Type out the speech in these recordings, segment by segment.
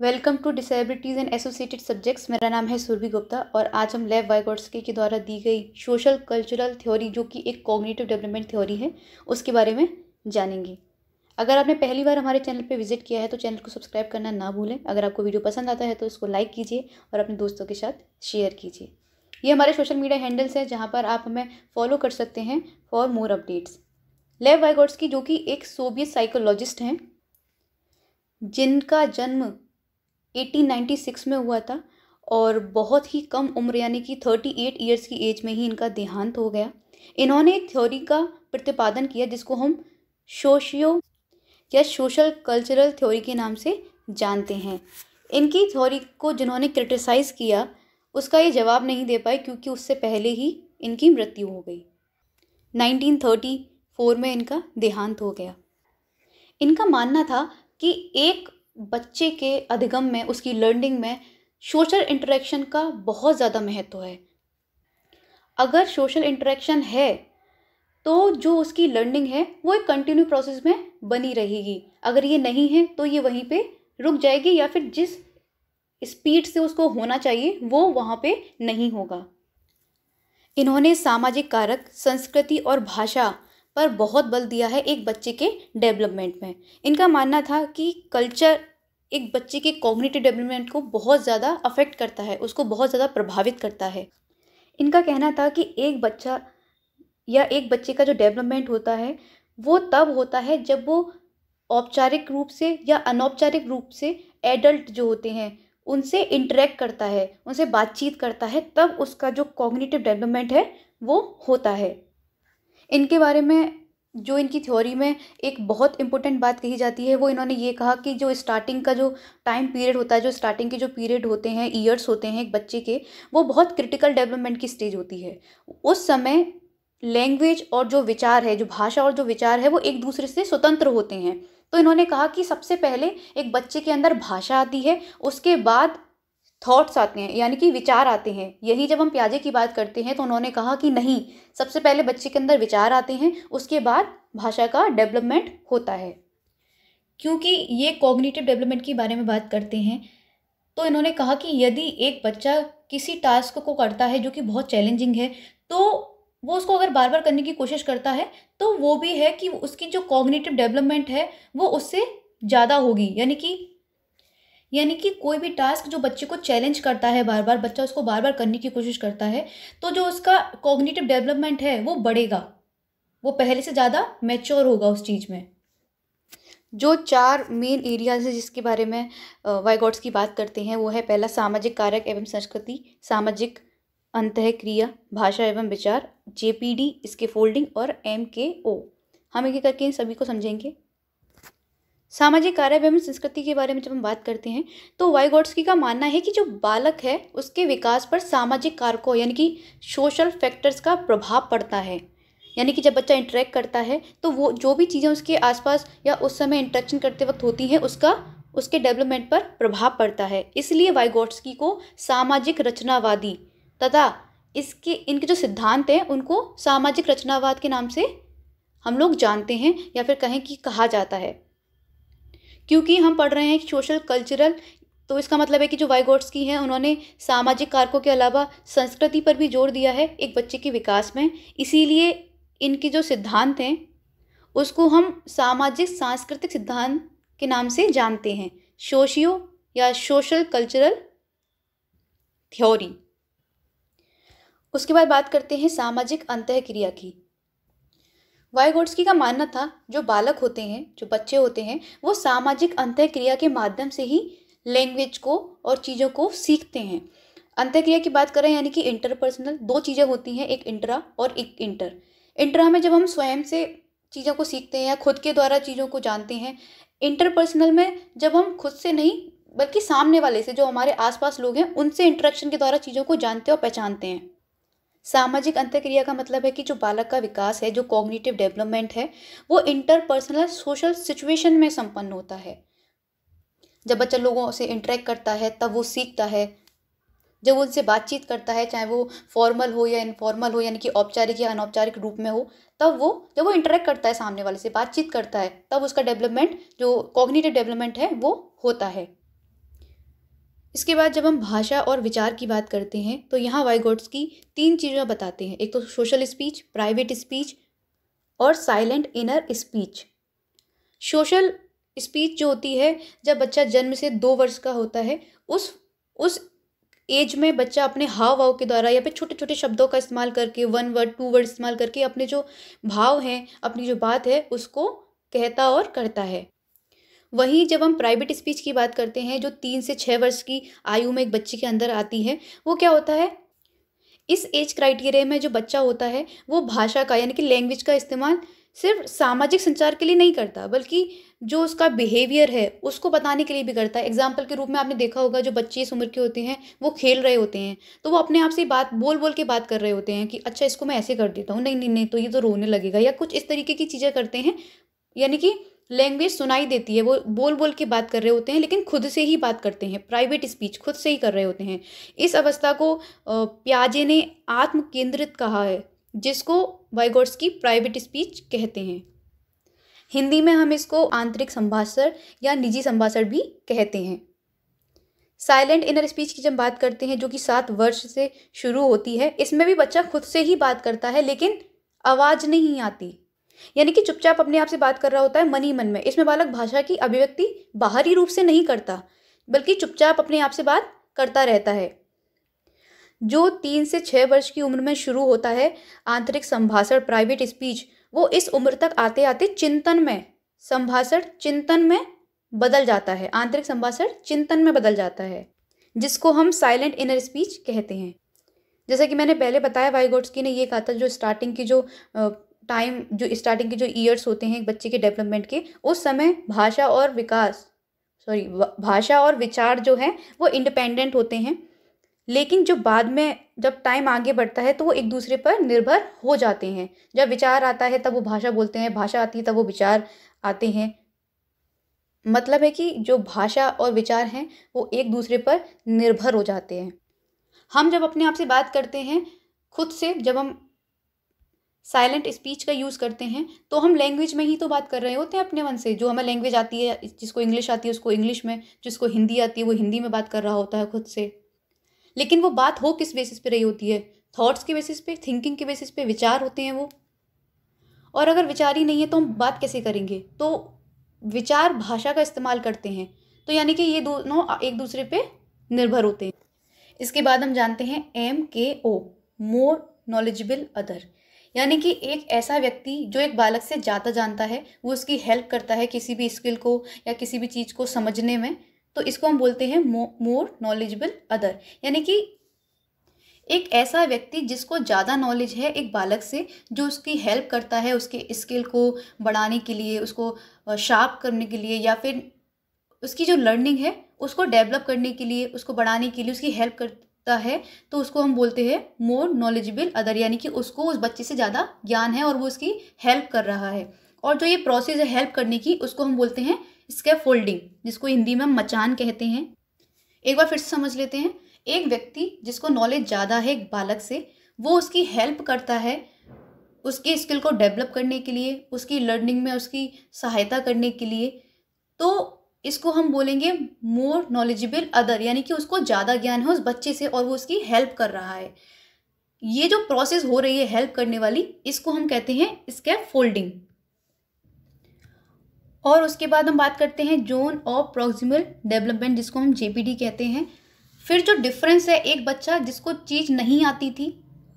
welcome to disabilities and associated subjects मेरा नाम है सुरभि गुप्ता और आज हम लेव वाइगोट्सकी के द्वारा दी गई सोशल कल्चरल थ्योरी जो कि एक कॉग्निटिव डेवलपमेंट थ्योरी है उसके बारे में जानेंगे अगर आपने पहली बार हमारे चैनल पर विजिट किया है तो चैनल को सब्सक्राइब करना ना भूलें अगर आपको वीडियो पसंद आता है तो इसको लाइक कीजिए और अपने दोस्तों के साथ शेयर कीजिए ये हमारे सोशल मीडिया हैंडल्स हैं जहाँ पर आप हमें फॉलो कर सकते हैं फॉर मोर अपडेट्स लेव वाइगोट्सकी जो कि एक सोवियत साइकोलॉजिस्ट हैं जिनका जन्म 1896 में हुआ था और बहुत ही कम उम्र यानी कि 38 ईयर्स की एज में ही इनका देहांत हो गया इन्होंने एक थ्योरी का प्रतिपादन किया जिसको हम शोशियो या सोशल कल्चरल थ्योरी के नाम से जानते हैं इनकी थ्योरी को जिन्होंने क्रिटिसाइज़ किया उसका ये जवाब नहीं दे पाए क्योंकि उससे पहले ही इनकी मृत्यु हो गई 1934 में इनका देहांत हो गया इनका मानना था कि एक बच्चे के अधिगम में उसकी लर्निंग में सोशल इंटरेक्शन का बहुत ज़्यादा महत्व है अगर सोशल इंटरेक्शन है तो जो उसकी लर्निंग है वो एक कंटिन्यू प्रोसेस में बनी रहेगी अगर ये नहीं है तो ये वहीं पे रुक जाएगी या फिर जिस स्पीड से उसको होना चाहिए वो वहाँ पे नहीं होगा इन्होंने सामाजिक कारक संस्कृति और भाषा पर बहुत बल दिया है एक बच्चे के डेवलपमेंट में इनका मानना था कि कल्चर एक बच्चे के कॉग्निटिव डेवलपमेंट को बहुत ज़्यादा अफेक्ट करता है उसको बहुत ज़्यादा प्रभावित करता है इनका कहना था कि एक बच्चा या एक बच्चे का जो डेवलपमेंट होता है वो तब होता है जब वो औपचारिक रूप से या अनौपचारिक रूप से एडल्ट जो होते हैं उनसे इंटरेक्ट करता है उनसे बातचीत करता है तब उसका जो कॉग्निटिव डेवलपमेंट है वो होता है इनके बारे में जो इनकी थ्योरी में एक बहुत इंपॉर्टेंट बात कही जाती है वो इन्होंने ये कहा कि जो स्टार्टिंग का जो टाइम पीरियड होता है जो स्टार्टिंग के जो पीरियड होते हैं ईयर्स होते हैं एक बच्चे के वो बहुत क्रिटिकल डेवलपमेंट की स्टेज होती है उस समय लैंग्वेज और जो विचार है जो भाषा और जो विचार है वो एक दूसरे से स्वतंत्र होते हैं तो इन्होंने कहा कि सबसे पहले एक बच्चे के अंदर भाषा आती है उसके बाद थॉट्स आते हैं यानी कि विचार आते हैं यही जब हम प्याजे की बात करते हैं तो उन्होंने कहा कि नहीं सबसे पहले बच्चे के अंदर विचार आते हैं उसके बाद भाषा का डेवलपमेंट होता है क्योंकि ये कॉग्निटिव डेवलपमेंट के बारे में बात करते हैं तो इन्होंने कहा कि यदि एक बच्चा किसी टास्क को करता है जो कि बहुत चैलेंजिंग है तो वो उसको अगर बार बार करने की कोशिश करता है तो वो भी है कि उसकी जो कॉग्निटिव डेवलपमेंट है वो उससे ज़्यादा होगी यानी कि यानी कि कोई भी टास्क जो बच्चे को चैलेंज करता है बार बार बच्चा उसको बार बार करने की कोशिश करता है तो जो उसका कॉग्निटिव डेवलपमेंट है वो बढ़ेगा वो पहले से ज़्यादा मैच्योर होगा उस चीज़ में जो चार मेन एरियाज हैं जिसके बारे में वाइगॉड्स की बात करते हैं वो है पहला सामाजिक कारक एवं संस्कृति सामाजिक अंत क्रिया भाषा एवं विचार जे पी डी इसके फोल्डिंग और एम के ओ हम एक एक करके इन सभी को समझेंगे सामाजिक कार्य एवं संस्कृति के बारे में जब हम बात करते हैं तो वाइगोट्सकी का मानना है कि जो बालक है उसके विकास पर सामाजिक कारकों यानी कि सोशल फैक्टर्स का प्रभाव पड़ता है यानी कि जब बच्चा इंटरेक्ट करता है तो वो जो भी चीज़ें उसके आसपास या उस समय इंटरेक्शन करते वक्त होती हैं उसका उसके डेवलपमेंट पर प्रभाव पड़ता है इसलिए वाइगोट्सकी को सामाजिक रचनावादी तथा इसके इनके जो सिद्धांत हैं उनको सामाजिक रचनावाद के नाम से हम लोग जानते हैं या फिर कहें कि कहा जाता है क्योंकि हम पढ़ रहे हैं सोशल कल्चरल तो इसका मतलब है कि जो की हैं उन्होंने सामाजिक कारकों के अलावा संस्कृति पर भी जोर दिया है एक बच्चे के विकास में इसीलिए इनके जो सिद्धांत हैं उसको हम सामाजिक सांस्कृतिक सिद्धांत के नाम से जानते हैं सोशियो या सोशल कल्चरल थ्योरी उसके बाद बात करते हैं सामाजिक अंतः क्रिया की वाइगोट्सकी का मानना था जो बालक होते हैं जो बच्चे होते हैं वो सामाजिक अंत्यक्रिया के माध्यम से ही लैंग्वेज को और चीज़ों को सीखते हैं अंत्यक्रिया की बात करें यानी कि इंटरपर्सनल दो चीज़ें होती हैं एक इंटरा और एक इंटर इंटरा में जब हम स्वयं से चीज़ों को सीखते हैं या खुद के द्वारा चीज़ों को जानते हैं इंटरपर्सनल में जब हम खुद से नहीं बल्कि सामने वाले से जो हमारे आसपास लोग हैं उनसे इंटरेक्शन के द्वारा चीज़ों को जानते और पहचानते हैं सामाजिक अंतक्रिया का मतलब है कि जो बालक का विकास है जो कॉग्निटिव डेवलपमेंट है वो इंटरपर्सनल सोशल सिचुएशन में संपन्न होता है जब बच्चा लोगों से इंटरेक्ट करता है तब वो सीखता है जब उनसे बातचीत करता है चाहे वो फॉर्मल हो या इनफॉर्मल हो यानी कि औपचारिक या अनौपचारिक रूप में हो तब वो जब वो इंटरेक्ट करता है सामने वाले से बातचीत करता है तब उसका डेवलपमेंट जो कॉग्निटिव डेवलपमेंट है वो होता है इसके बाद जब हम भाषा और विचार की बात करते हैं तो यहाँ वाइगोट्स की तीन चीज़ें बताते हैं एक तो सोशल स्पीच प्राइवेट स्पीच और silent inner speech social speech जो होती है जब बच्चा जन्म से दो वर्ष का होता है उस उस एज में बच्चा अपने हाव भाव के द्वारा या फिर छोटे छोटे शब्दों का इस्तेमाल करके वन वर्ड टू वर्ड इस्तेमाल करके अपने जो भाव हैं अपनी जो बात है उसको कहता और करता है वहीं जब हम प्राइवेट स्पीच की बात करते हैं जो तीन से छः वर्ष की आयु में एक बच्चे के अंदर आती है वो क्या होता है इस एज क्राइटेरिया में जो बच्चा होता है वो भाषा का यानी कि लैंग्वेज का इस्तेमाल सिर्फ सामाजिक संचार के लिए नहीं करता बल्कि जो उसका बिहेवियर है उसको बताने के लिए भी करता है एग्जाम्पल के रूप में आपने देखा होगा जो बच्चे इस उम्र के होते हैं वो खेल रहे होते हैं तो वो अपने आप से बात बोल बोल के बात कर रहे होते हैं कि अच्छा इसको मैं ऐसे कर देता हूँ नहीं नहीं नहीं तो ये तो रोने लगेगा या कुछ इस तरीके की चीज़ें करते हैं यानी कि लैंग्वेज सुनाई देती है वो बोल बोल के बात कर रहे होते हैं लेकिन खुद से ही बात करते हैं प्राइवेट स्पीच खुद से ही कर रहे होते हैं इस अवस्था को प्याजे ने आत्म केंद्रित कहा है जिसको वाइगोट्स की प्राइवेट स्पीच कहते हैं हिंदी में हम इसको आंतरिक संभाषण या निजी संभाषण भी कहते हैं साइलेंट इनर स्पीच की जब बात करते हैं जो कि सात वर्ष से शुरू होती है इसमें भी बच्चा खुद से ही बात करता है लेकिन आवाज़ नहीं आती यानी कि चुपचाप अपने आप से बात कर रहा होता है मन ही मन में इसमें बालक भाषा की अभिव्यक्ति बाहरी रूप से नहीं करता बल्कि चुपचाप अपने आप से बात करता रहता है जो तीन से छः वर्ष की उम्र में शुरू होता है आंतरिक संभाषण प्राइवेट स्पीच वो इस उम्र तक आते आते चिंतन में संभाषण चिंतन में बदल जाता है आंतरिक संभाषण चिंतन में बदल जाता है जिसको हम साइलेंट इनर स्पीच कहते हैं जैसा कि मैंने पहले बताया वाइगोट्सकी ने ये कहा था जो स्टार्टिंग की जो टाइम जो स्टार्टिंग के जो ईयर्स होते हैं बच्चे के डेवलपमेंट के उस समय भाषा और विकास सॉरी भाषा और विचार जो है वो इंडिपेंडेंट होते हैं लेकिन जो बाद में जब टाइम आगे बढ़ता है तो वो एक दूसरे पर निर्भर हो जाते हैं जब विचार आता है तब वो भाषा बोलते हैं भाषा आती है तब वो विचार आते हैं मतलब है कि जो भाषा और विचार हैं वो एक दूसरे पर निर्भर हो जाते हैं हम जब अपने आप से बात करते हैं खुद से जब हम साइलेंट स्पीच का यूज़ करते हैं तो हम लैंग्वेज में ही तो बात कर रहे होते हैं अपने मन से जो हमें लैंग्वेज आती है जिसको इंग्लिश आती है उसको इंग्लिश में जिसको हिंदी आती है वो हिंदी में बात कर रहा होता है खुद से लेकिन वो बात हो किस बेसिस पे रही होती है थॉट्स के बेसिस पे थिंकिंग के बेसिस पे विचार होते हैं वो और अगर विचार ही नहीं है तो हम बात कैसे करेंगे तो विचार भाषा का इस्तेमाल करते हैं तो यानी कि ये दोनों एक दूसरे पे निर्भर होते हैं इसके बाद हम जानते हैं एम के ओ मोर नॉलेजबल अदर यानी कि एक ऐसा व्यक्ति जो एक बालक से ज़्यादा जानता है वो उसकी हेल्प करता है किसी भी स्किल को या किसी भी चीज़ को समझने में तो इसको हम बोलते हैं मोर नॉलेजबल अदर यानी कि एक ऐसा व्यक्ति जिसको ज़्यादा नॉलेज है एक बालक से जो उसकी हेल्प करता है उसके स्किल को बढ़ाने के लिए उसको शार्प करने के लिए या फिर उसकी जो लर्निंग है उसको डेवलप करने के लिए उसको बढ़ाने के लिए उसकी हेल्प कर सकता है तो उसको हम बोलते हैं मोर नॉलेजेबल अदर यानी कि उसको उस बच्चे से ज़्यादा ज्ञान है और वो उसकी हेल्प कर रहा है और जो ये प्रोसेस है हेल्प करने की उसको हम बोलते हैं स्केप फोल्डिंग जिसको हिंदी में मचान कहते हैं एक बार फिर से समझ लेते हैं एक व्यक्ति जिसको नॉलेज ज़्यादा है एक बालक से वो उसकी हेल्प करता है उसकी स्किल को डेवलप करने के लिए उसकी लर्निंग में उसकी सहायता करने के लिए तो इसको हम बोलेंगे मोर नॉलेजेबल अदर यानी कि उसको ज़्यादा ज्ञान है उस बच्चे से और वो उसकी हेल्प कर रहा है ये जो प्रोसेस हो रही है हेल्प करने वाली इसको हम कहते हैं स्कैप फोल्डिंग और उसके बाद हम बात करते हैं जोन ऑफ प्रोक्सिमल डेवलपमेंट जिसको हम जेपीडी कहते हैं फिर जो डिफरेंस है एक बच्चा जिसको चीज़ नहीं आती थी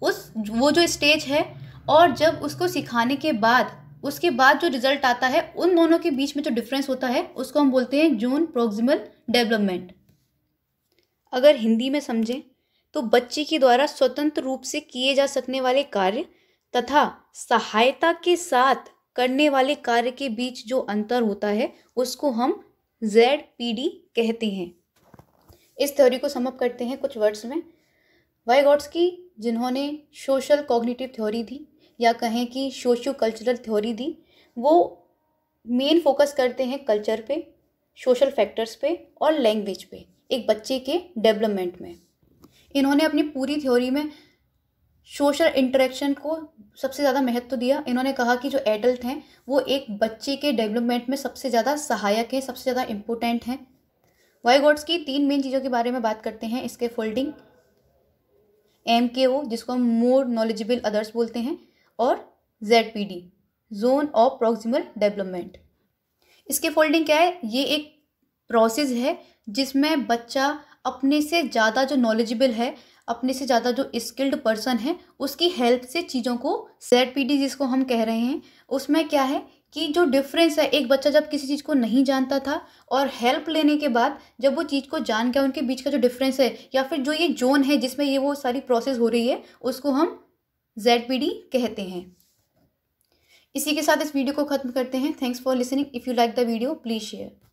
उस वो जो स्टेज है और जब उसको सिखाने के बाद उसके बाद जो रिजल्ट आता है उन दोनों के बीच में जो डिफरेंस होता है उसको हम बोलते हैं जून प्रोक्सिमल डेवलपमेंट अगर हिंदी में समझें तो बच्चे के द्वारा स्वतंत्र रूप से किए जा सकने वाले कार्य तथा सहायता के साथ करने वाले कार्य के बीच जो अंतर होता है उसको हम जेड पी डी कहते हैं इस थ्योरी को समअप करते हैं कुछ वर्ड्स में वाई गॉड्स की जिन्होंने सोशल कॉग्निटिव थ्योरी दी या कहें कि सोशो कल्चरल थ्योरी दी वो मेन फोकस करते हैं कल्चर पे सोशल फैक्टर्स पे और लैंग्वेज पे एक बच्चे के डेवलपमेंट में इन्होंने अपनी पूरी थ्योरी में सोशल इंटरेक्शन को सबसे ज़्यादा महत्व दिया इन्होंने कहा कि जो एडल्ट हैं वो एक बच्चे के डेवलपमेंट में सबसे ज़्यादा सहायक हैं सबसे ज़्यादा इम्पोर्टेंट हैं वाई गॉड्स की तीन मेन चीज़ों के बारे में बात करते हैं इसके फोल्डिंग एम के ओ जिसको हम मोर नॉलेजेबल अदर्स बोलते हैं और Z P D zone of proximal development इसके फोल्डिंग क्या है ये एक प्रोसेस है जिसमें बच्चा अपने से ज़्यादा जो नॉलेजेबल है अपने से ज़्यादा जो स्किल्ड पर्सन है उसकी हेल्प से चीज़ों को जेड पी डी जिसको हम कह रहे हैं उसमें क्या है कि जो डिफरेंस है एक बच्चा जब किसी चीज़ को नहीं जानता था और हेल्प लेने के बाद जब वो चीज़ को जान गया उनके बीच का जो डिफरेंस है या फिर जो ये जोन है जिसमें ये वो सारी प्रोसेस हो रही है उसको हम जेड कहते हैं इसी के साथ इस वीडियो को खत्म करते हैं thanks for listening if you like the video please share